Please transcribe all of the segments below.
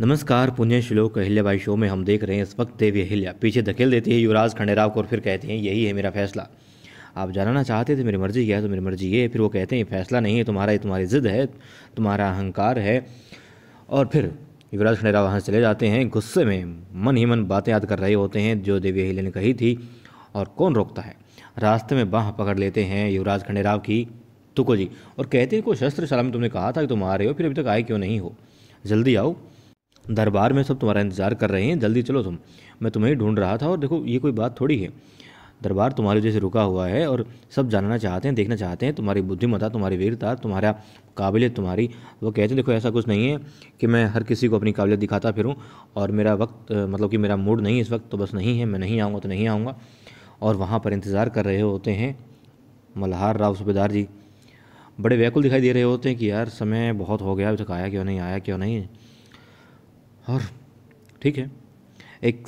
नमस्कार पुण्य श्लोक अहिल्याबाई शो में हम देख रहे हैं इस वक्त देवी अहिल्या पीछे धकेल देती है युवराज खंडेराव को और फिर कहते हैं यही है मेरा फैसला आप जानना चाहते थे मेरी मर्जी क्या है तो मेरी मर्जी ये है फिर वो कहते हैं फैसला नहीं है तुम्हारा ये तुम्हारी ज़िद है तुम्हारा अहंकार है और फिर युवराज खंडेराव वहाँ चले जाते हैं गुस्से में मन ही मन बातें याद कर रहे होते हैं जो देवी अहिल्या ने कही थी और कौन रोकता है रास्ते में बाह पकड़ लेते हैं युवराज खंडेराव की तुको जी और कहते हैं को शस्त्रशाला में तुमने कहा था कि तुम आ रहे हो फिर अभी तक आए क्यों नहीं हो जल्दी आओ दरबार में सब तुम्हारा इंतज़ार कर रहे हैं जल्दी चलो तुम मैं तुम्हें ही ढूंढ रहा था और देखो ये कोई बात थोड़ी है दरबार तुम्हारे जैसे रुका हुआ है और सब जानना चाहते हैं देखना चाहते हैं तुम्हारी बुद्धिमता तुम्हारी वीरता तुम्हारा काबिलियत तुम्हारी वो कहते हैं देखो ऐसा कुछ नहीं है कि मैं हर किसी को अपनी काबिलियत दिखाता फिरूँ और मेरा वक्त मतलब कि मेरा मूड नहीं इस वक्त तो बस नहीं है मैं नहीं आऊँगा तो नहीं आऊँगा और वहाँ पर इंतज़ार कर रहे होते हैं मल्हार राव सूबेदार जी बड़े व्याकुल दिखाई दे रहे होते हैं कि यार समय बहुत हो गया अभी तक आया क्यों नहीं आया क्यों नहीं और ठीक है एक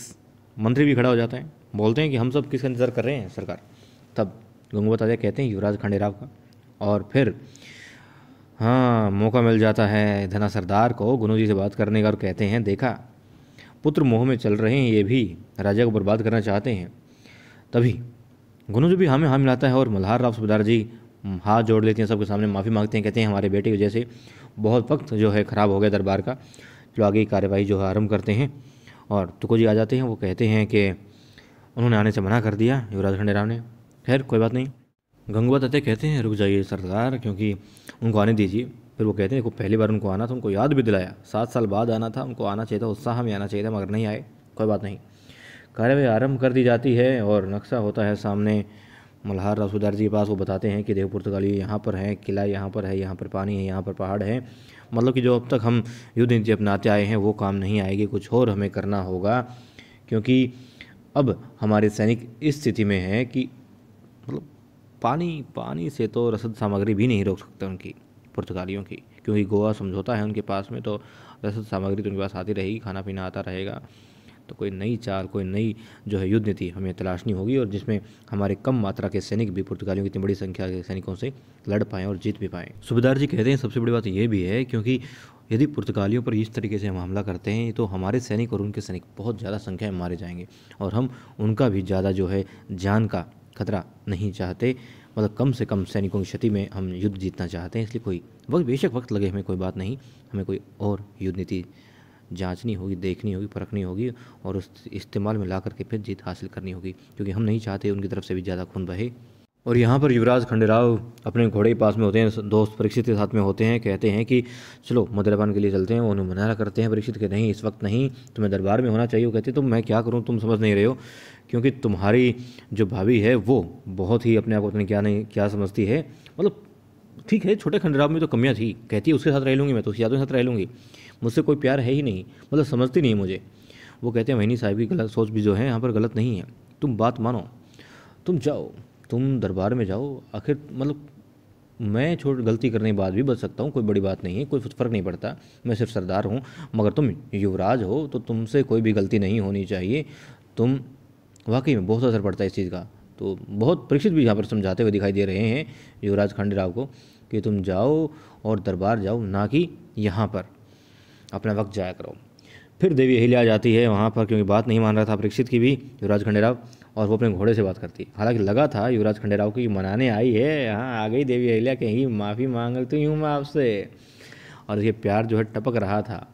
मंत्री भी खड़ा हो जाता है बोलते हैं कि हम सब किसका इंतज़ार कर रहे हैं सरकार तब गंगोबा ताजा कहते हैं युवराज खंडेराव का और फिर हाँ मौका मिल जाता है धना सरदार को गुनू जी से बात करने का और कहते हैं देखा पुत्र मोह में चल रहे हैं ये भी राजा को बर्बाद करना चाहते हैं तभी गुनू जी भी हमें हाँ मिलाता है और मल्हार राव सुबेदार जी हाथ जोड़ लेते हैं सबके सामने माफ़ी मांगते हैं कहते हैं हमारे बेटे की वजह से बहुत वक्त जो है ख़राब हो गया दरबार का जो आगे की कार्यवाही जो है आरम्भ करते हैं और तुको जी आ जाते हैं वो कहते हैं कि उन्होंने आने से मना कर दिया युवराज राम ने खैर कोई बात नहीं गंगुआ तथ्य कहते हैं रुक जाइए सरदार क्योंकि उनको आने दीजिए फिर वो कहते हैं पहली बार उनको आना था उनको याद भी दिलाया सात साल बाद आना था उनको आना चाहिए था उत्साह में आना चाहिए था मगर नहीं आए कोई बात नहीं कार्यवाही आरंभ कर दी जाती है और नक्शा होता है सामने मल्हार रसूदार जी के पास वो बताते हैं कि देव पुर्तगाली यहाँ पर है किला यहाँ पर है यहाँ पर पानी है यहाँ पर पहाड़ है मतलब कि जो अब तक हम युद्ध नीति अपनाते आए हैं वो काम नहीं आएगी कुछ और हमें करना होगा क्योंकि अब हमारे सैनिक इस स्थिति में हैं कि मतलब पानी पानी से तो रसद सामग्री भी नहीं रोक सकते उनकी पुर्तगालियों की क्योंकि गोवा समझौता है उनके पास में तो रसद सामग्री तो उनके पास आती रहेगी खाना पीना आता रहेगा तो कोई नई चाल कोई नई जो है युद्ध नीति हमें तलाशनी होगी और जिसमें हमारे कम मात्रा के सैनिक भी पुर्तगालियों की इतनी बड़ी संख्या के सैनिकों से लड़ पाएँ और जीत भी पाएँ सुबेदार जी कहते हैं सबसे बड़ी बात यह भी है क्योंकि यदि पुर्तगालियों पर इस तरीके से हम हमला करते हैं तो हमारे सैनिक और उनके सैनिक बहुत ज़्यादा संख्या में मारे जाएंगे और हम उनका भी ज़्यादा जो है जान का खतरा नहीं चाहते मतलब कम से कम सैनिकों की क्षति में हम युद्ध जीतना चाहते हैं इसलिए कोई वक्त बेशक वक्त लगे हमें कोई बात नहीं हमें कोई और युद्ध नीति जांचनी होगी देखनी होगी परखनी होगी और उस इस्तेमाल में ला करके फिर जीत हासिल करनी होगी क्योंकि हम नहीं चाहते उनकी तरफ से भी ज़्यादा खून बहे और यहाँ पर युवराज खंडेराव अपने घोड़े के पास में होते हैं दोस्त परीक्षित के साथ में होते हैं कहते हैं कि चलो मदरबान के लिए चलते हैं वो उन्हें मना करते हैं परीक्षित के नहीं इस वक्त नहीं तुम्हें दरबार में होना चाहिए वो कहते हैं तुम मैं क्या करूँ तुम समझ नहीं रहे हो क्योंकि तुम्हारी जो भाभी है वो बहुत ही अपने आप को उतनी क्या नहीं क्या समझती है मतलब ठीक है छोटे खंडराव में तो कमियाँ थी कहती है उसके साथ रह लूँगी मैं तो उस यादव के साथ रह लूँगी मुझसे कोई प्यार है ही नहीं मतलब समझती नहीं मुझे वो कहते हैं वहनी साहब की गलत सोच भी जो है यहाँ पर गलत नहीं है तुम बात मानो तुम जाओ तुम दरबार में जाओ आखिर मतलब मैं छोट गलती करने के बाद भी बच सकता हूँ कोई बड़ी बात नहीं है कोई फ़र्क नहीं पड़ता मैं सिर्फ सरदार हूँ मगर तुम युवराज हो तो तुमसे कोई भी गलती नहीं होनी चाहिए तुम वाकई में बहुत असर पड़ता है इस चीज़ का तो बहुत परीक्षित भी यहाँ पर समझाते हुए दिखाई दे रहे हैं युवराज खंडेराव को कि तुम जाओ और दरबार जाओ ना कि यहाँ पर अपना वक्त जाया करो फिर देवी अहिल्या जाती है वहाँ पर क्योंकि बात नहीं मान रहा था परीक्षित की भी युवराज खंडेराव और वो अपने घोड़े से बात करती हालांकि लगा था युवराज खंडेराव की मनाने आई है हाँ आ गई देवी अहिल्या कहीं माफ़ी मांग तो हूँ मैं आपसे और ये प्यार जो है टपक रहा था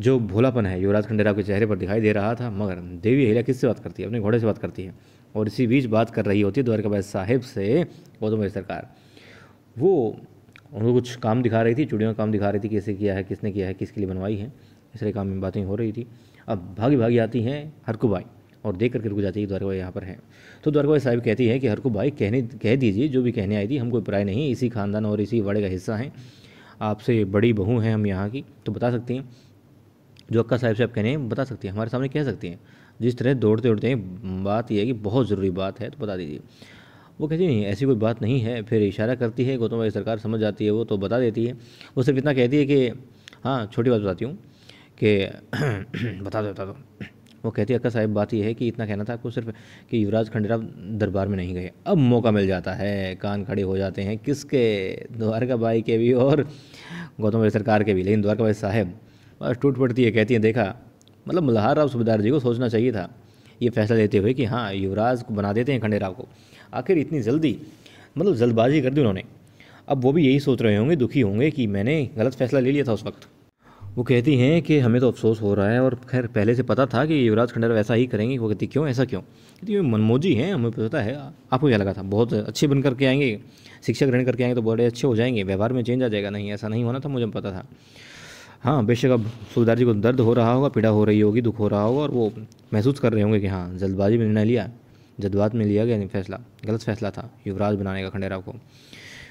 जो भोलापन है युवराज खंडेराव के चेहरे पर दिखाई दे रहा था मगर देवी अहिल्या किससे बात करती है अपने घोड़े से बात करती है और इसी बीच बात कर रही होती है द्वारका भाई साहिब से गौतम सरकार वो उनको कुछ काम दिखा रही थी चूड़ियों का काम दिखा रही थी कैसे किया है किसने किया है किसके लिए बनवाई है इस तरह काम में बातें हो रही थी अब भागी भागी आती हैं भाई और देख करके रुक जाती है द्वारका भाई यहाँ पर है तो द्वारका साहब कहती है कि भाई कहने कह दीजिए जो भी कहने आई थी हमको प्राय नहीं इसी खानदान और इसी बड़े का हिस्सा हैं आपसे बड़ी बहू हैं हम यहाँ की तो बता सकती हैं जो अक्का साहब से आप कहने बता सकती हैं हमारे सामने कह सकती हैं जिस तरह दौड़ते दौड़ते बात यह है कि बहुत ज़रूरी बात है तो बता दीजिए वो कहती नहीं ऐसी कोई बात नहीं है फिर इशारा करती है गौतम भाई सरकार समझ जाती है वो तो बता देती है वो सिर्फ इतना कहती है कि हाँ छोटी बात बताती हूँ कि बता दो बता दो वो कहती है अक्का साहब बात यह है कि इतना कहना था आपको सिर्फ कि युवराज खंडेराव दरबार में नहीं गए अब मौका मिल जाता है कान खड़े हो जाते हैं किसके द्वारका बाई के भी और गौतम भाई सरकार के भी लेकिन द्वारका भाई साहब बस टूट पड़ती है कहती है देखा मतलब मल्हार राव सूबेदार जी को सोचना चाहिए था ये फैसला लेते हुए कि हाँ युवराज को बना देते हैं राव को आखिर इतनी जल्दी मतलब जल्दबाजी कर दी उन्होंने अब वो भी यही सोच रहे होंगे दुखी होंगे कि मैंने गलत फैसला ले लिया था उस वक्त वो कहती हैं कि हमें तो अफसोस हो रहा है और खैर पहले से पता था कि युवराज खंडेराव ऐसा ही करेंगे वो कहती क्यों ऐसा क्यों कहती वो मनमोजी हैं हमें पता है आपको क्या लगा था बहुत अच्छे बन करके आएंगे शिक्षा ग्रहण करके आएंगे तो बड़े अच्छे हो जाएंगे व्यवहार में चेंज आ जाएगा नहीं ऐसा नहीं होना था मुझे पता था हाँ बेशक अब सूबेदार जी को दर्द हो रहा होगा पीड़ा हो रही होगी दुख हो रहा होगा और वो महसूस कर रहे होंगे कि हाँ जल्दबाजी में निर्णय लिया जदवात में लिया गया फैसला गलत फैसला था युवराज बनाने का खंडेराव को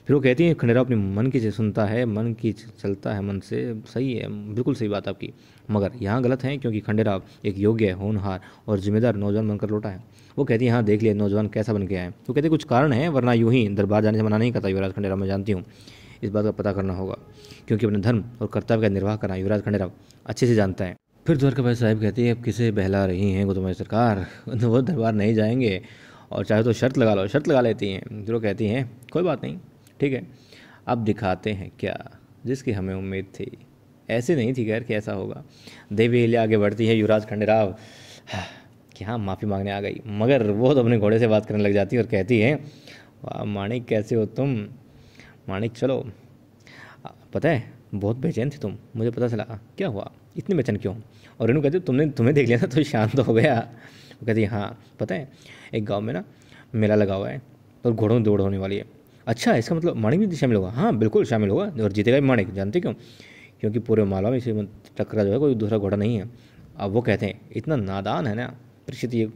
फिर वो कहती हैं खंडेराव अपने मन की सुनता है मन की चलता है मन से सही है बिल्कुल सही बात आपकी मगर यहाँ गलत है क्योंकि खंडेराव एक योग्य होनहार और जिम्मेदार नौजवान बनकर लौटा है वो कहती है हाँ देख लिया नौजवान कैसा बन गया है तो कहते कुछ कारण है वरना यूँ ही दरबार जाने से मना नहीं करता युवराज खंडेराव मैं जानती हूँ इस बात का पता करना होगा क्योंकि अपने धर्म और कर्तव्य का निर्वाह करना युवराज खंडेराव अच्छे से जानता है फिर द्वारका भाई साहब कहते हैं अब किसे बहला रही हैं गौतम तो सरकार वो दरबार नहीं जाएंगे और चाहे तो शर्त लगा लो शर्त लगा लेती हैं जो कहती हैं कोई बात नहीं ठीक है अब दिखाते हैं क्या जिसकी हमें उम्मीद थी ऐसे नहीं थी खैर कि ऐसा होगा देवी हिलिया आगे बढ़ती है युवराज खंडेराव कि हाँ माफ़ी मांगने आ गई मगर वो तो अपने घोड़े से बात करने लग जाती है और कहती है वाह माणिक कैसे हो तुम माणिक चलो पता है बहुत बेचैन थे तुम मुझे पता चला क्या हुआ इतने बेचैन क्यों और रेणु कहती तुमने तुम्हें देख लिया ना तो शांत हो गया वो कहती हाँ पता है एक गाँव में ना मेला लगा हुआ है और घोड़ों में दौड़ होने वाली है अच्छा इसका मतलब माणिक भी तो शामिल होगा हाँ बिल्कुल शामिल होगा और जीतेगा भी माणिक जानते क्यों क्योंकि पूरे मालवा में इसे टकरा जो है कोई दूसरा घोड़ा नहीं है अब वो कहते हैं इतना नादान है ना परिस्थिति ये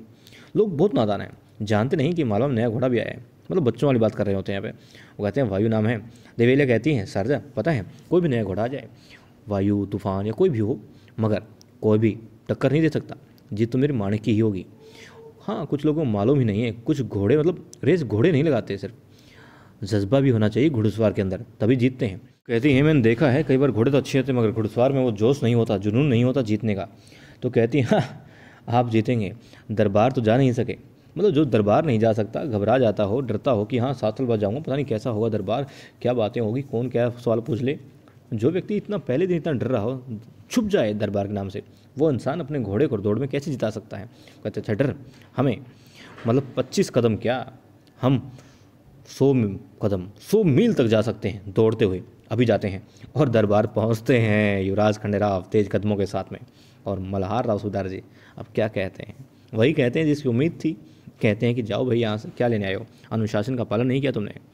लोग बहुत नादान है जानते नहीं कि मालवा में नया घोड़ा भी आया है मतलब बच्चों वाली बात कर रहे होते हैं यहाँ पे वो कहते हैं वायु नाम है देवेलिया कहती हैं सरजा पता है कोई भी नया घोड़ा आ जाए वायु तूफान या कोई भी हो मगर कोई भी टक्कर नहीं दे सकता जीत तो मेरी माणिक की ही होगी हाँ कुछ लोगों को मालूम ही नहीं है कुछ घोड़े मतलब रेस घोड़े नहीं लगाते सिर्फ जज्बा भी होना चाहिए घुड़सवार के अंदर तभी जीतते हैं कहती है मैंने देखा है कई बार घोड़े तो अच्छे होते हैं मगर घुड़सवार में वो जोश नहीं होता जुनून नहीं होता जीतने का तो कहती हैं हाँ आप जीतेंगे दरबार तो जा नहीं सके मतलब जो दरबार नहीं जा सकता घबरा जाता हो डरता हो कि हाँ सात साल बाद जाऊँगा पता नहीं कैसा होगा दरबार क्या बातें होगी कौन क्या सवाल पूछ ले जो व्यक्ति इतना पहले दिन इतना डर रहा हो छुप जाए दरबार के नाम से वो इंसान अपने घोड़े को दौड़ में कैसे जिता सकता है कहते अच्छा डर हमें मतलब पच्चीस कदम क्या हम सौ कदम सौ मील तक जा सकते हैं दौड़ते हुए अभी जाते हैं और दरबार पहुंचते हैं युवराज खंडेराव तेज कदमों के साथ में और मल्हार राव सुधार जी अब क्या कहते हैं वही कहते हैं जिसकी उम्मीद थी कहते हैं कि जाओ भाई यहाँ से क्या लेने आए हो अनुशासन का पालन नहीं किया तुमने